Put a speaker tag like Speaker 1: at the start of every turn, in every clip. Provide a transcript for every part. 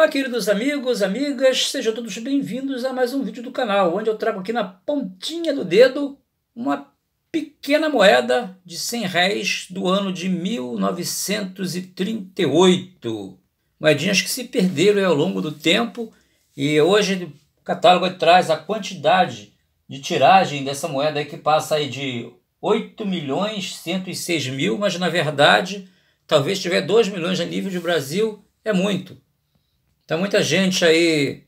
Speaker 1: Olá, queridos amigos, amigas, sejam todos bem-vindos a mais um vídeo do canal, onde eu trago aqui na pontinha do dedo uma pequena moeda de 100 réis do ano de 1938. Moedinhas que se perderam ao longo do tempo e hoje o catálogo traz a quantidade de tiragem dessa moeda que passa aí de 8 milhões 106 mil, mas na verdade talvez tiver 2 milhões a nível de Brasil, é muito. Tem tá muita gente aí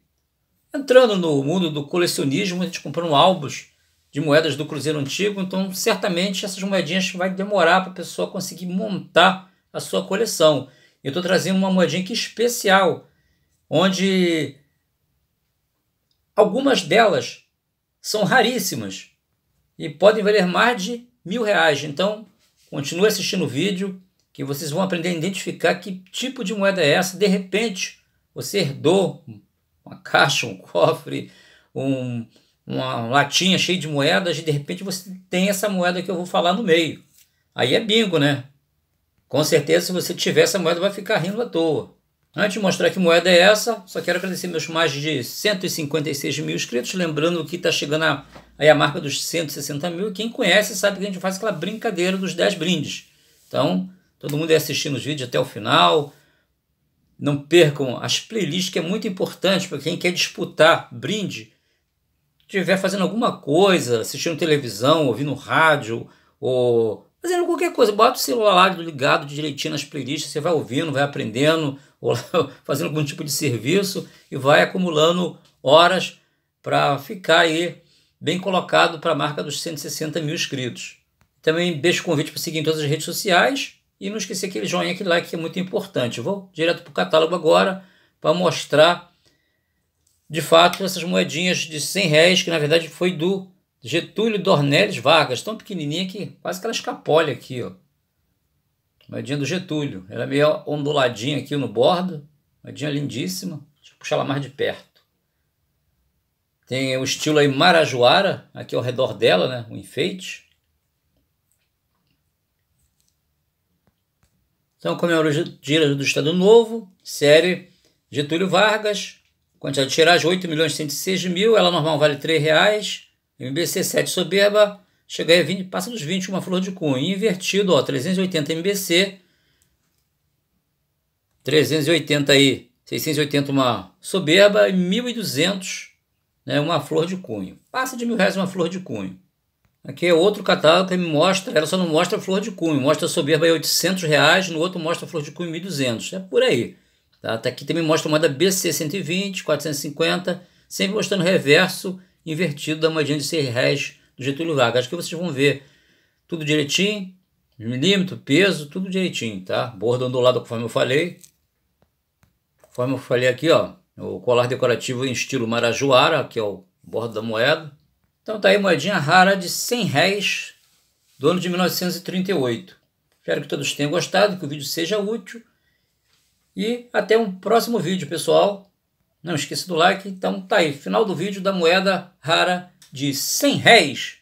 Speaker 1: entrando no mundo do colecionismo, a gente comprando álbuns de moedas do Cruzeiro Antigo, então certamente essas moedinhas vai demorar para a pessoa conseguir montar a sua coleção. Eu estou trazendo uma moedinha aqui especial, onde algumas delas são raríssimas e podem valer mais de mil reais. Então, continue assistindo o vídeo que vocês vão aprender a identificar que tipo de moeda é essa. De repente, você herdou uma caixa, um cofre, um, uma latinha cheia de moedas e de repente você tem essa moeda que eu vou falar no meio. Aí é bingo, né? Com certeza, se você tiver essa moeda, vai ficar rindo à toa. Antes de mostrar que moeda é essa, só quero agradecer meus mais de 156 mil inscritos. Lembrando que está chegando a, aí a marca dos 160 mil. Quem conhece sabe que a gente faz aquela brincadeira dos 10 brindes. Então, todo mundo é assistindo os vídeos até o final, não percam as playlists, que é muito importante para quem quer disputar brinde. Estiver fazendo alguma coisa, assistindo televisão, ouvindo rádio, ou fazendo qualquer coisa, bota o celular ligado direitinho nas playlists, você vai ouvindo, vai aprendendo, ou fazendo algum tipo de serviço e vai acumulando horas para ficar aí bem colocado para a marca dos 160 mil inscritos. Também deixo o convite para seguir em todas as redes sociais, e não esquecer aquele joinha aqui que é muito importante. Eu vou direto para o catálogo agora para mostrar de fato essas moedinhas de 100 reais que na verdade foi do Getúlio Dornelles Vargas, tão pequenininha que quase que ela escapole aqui, ó. Moedinha do Getúlio. Ela é meio onduladinha aqui no bordo. Moedinha lindíssima. Deixa eu puxar ela mais de perto. Tem o estilo aí Marajoara, aqui ao redor dela, né? O enfeite. Então, comemorou é o dia do Estado Novo, série Getúlio Vargas, quantidade de tiragem 8 milhões mil, ela normal vale 3 reais, MBC 7 soberba, chega a 20, passa dos 20 uma flor de cunho, invertido, ó, 380 MBC, 380 aí, 680 uma soberba e 1.200 né, uma flor de cunho. Passa de mil reais uma flor de cunho. Aqui é outro catálogo que me mostra, ela só não mostra flor de cunho, mostra soberba em 800 reais, no outro mostra flor de cunho 1.200, é por aí. Tá? tá? Aqui também mostra moeda BC 120, 450, sempre mostrando reverso invertido da moedinha de 6 reais do Getúlio Vargas. Acho que vocês vão ver tudo direitinho, milímetro, peso, tudo direitinho, tá? Borda ondulada conforme eu falei. Conforme eu falei aqui, ó, o colar decorativo em estilo marajoara, que é o bordo da moeda. Então tá aí moedinha rara de 100 réis do ano de 1938. Espero que todos tenham gostado, que o vídeo seja útil. E até um próximo vídeo, pessoal. Não esqueça do like. Então tá aí, final do vídeo da moeda rara de 100 réis.